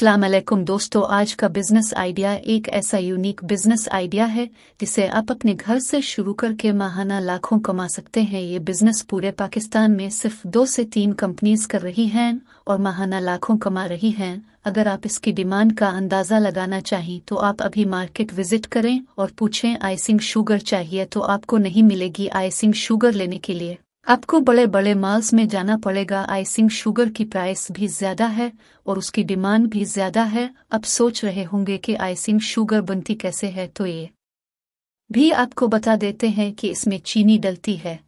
असलम दोस्तों आज का बिजनेस आइडिया एक ऐसा यूनिक बिजनेस आइडिया है जिसे आप अपने घर से शुरू करके माहाना लाखों कमा सकते हैं ये बिजनेस पूरे पाकिस्तान में सिर्फ दो से तीन कंपनीज कर रही हैं और माहाना लाखों कमा रही हैं अगर आप इसकी डिमांड का अंदाज़ा लगाना चाहें तो आप अभी मार्केट विजिट करें और पूछें आइसिंग शुगर चाहिए तो आपको नहीं मिलेगी आइसिंग शुगर लेने के लिए आपको बड़े बड़े मॉल्स में जाना पड़ेगा आइसिंग शुगर की प्राइस भी ज्यादा है और उसकी डिमांड भी ज्यादा है अब सोच रहे होंगे कि आइसिंग शुगर बनती कैसे है तो ये भी आपको बता देते हैं कि इसमें चीनी डलती है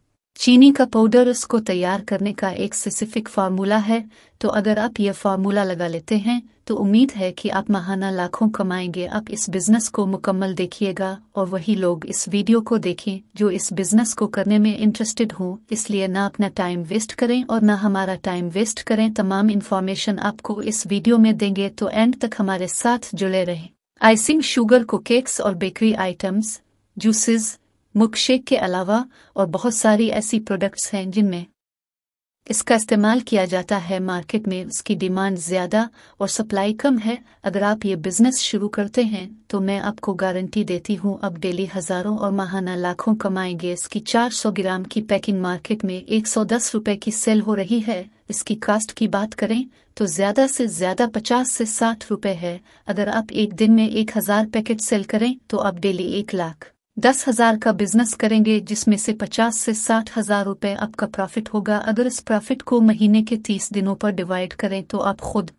चीनी का पाउडर उसको तैयार करने का एक स्पेसिफिक फार्मूला है तो अगर आप ये फार्मूला लगा लेते हैं तो उम्मीद है कि आप माहाना लाखों कमाएंगे आप इस बिजनेस को मुकम्मल देखिएगा और वही लोग इस वीडियो को देखें जो इस बिजनेस को करने में इंटरेस्टेड हों इसलिए ना अपना टाइम वेस्ट करें और ना हमारा टाइम वेस्ट करें तमाम इन्फॉर्मेशन आपको इस वीडियो में देंगे तो एंड तक हमारे साथ जुड़े रहें आइसिंग शुगर को केक्स और बेकरी आइटम्स जूसेज शेक के अलावा और बहुत सारी ऐसी प्रोडक्ट्स हैं जिनमें इसका इस्तेमाल किया जाता है मार्केट में उसकी डिमांड ज़्यादा और सप्लाई कम है अगर आप ये बिज़नेस शुरू करते हैं तो मैं आपको गारंटी देती हूँ आप डेली हज़ारों और माहाना लाखों कमाएंगे इसकी 400 ग्राम की पैकिंग मार्केट में 110 रुपए की सेल हो रही है इसकी कास्ट की बात करें तो ज़्यादा से ज़्यादा 50 से 60 रुपए है अगर आप एक दिन में हजार पैकेट सेल करें तो आप डेली एक लाख दस हजार का बिजनेस करेंगे जिसमें से पचास से साठ हजार रुपये आपका प्रॉफिट होगा अगर इस प्रॉफिट को महीने के तीस दिनों पर डिवाइड करें तो आप खुद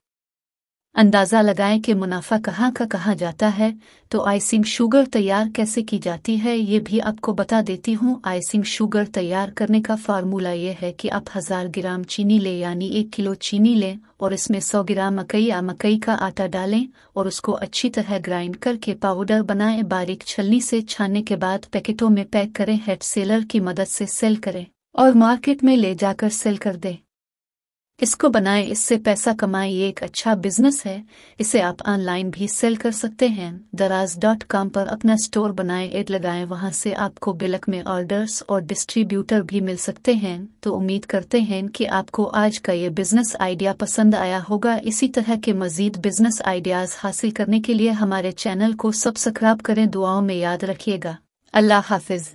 अंदाज़ा लगाएं कि मुनाफा कहाँ का कहा जाता है तो आइसिंग शुगर तैयार कैसे की जाती है ये भी आपको बता देती हूँ आइसिंग शुगर तैयार करने का फार्मूला ये है कि आप हज़ार ग्राम चीनी लें यानी एक किलो चीनी लें और इसमें सौ ग्राम मकई या मकई का आटा डालें और उसको अच्छी तरह ग्राइंड करके पाउडर बनाएं बारीक छलनी से छानने के बाद पैकेटों में पैक करें हेड सेलर की मदद से सेल करें और मार्केट में ले जाकर सेल कर दें इसको बनाए इससे पैसा कमाए ये एक अच्छा बिजनेस है इसे आप ऑनलाइन भी सेल कर सकते हैं दराज डॉट कॉम पर अपना स्टोर बनाए एड लगाए वहाँ से आपको बिलक में ऑर्डर्स और डिस्ट्रीब्यूटर भी मिल सकते हैं तो उम्मीद करते हैं कि आपको आज का ये बिजनेस आइडिया पसंद आया होगा इसी तरह के मजीद बिजनेस आइडियाज हासिल करने के लिए हमारे चैनल को सब्सक्राइब करें दुआओं में याद रखिएगा अल्लाह हाफिज़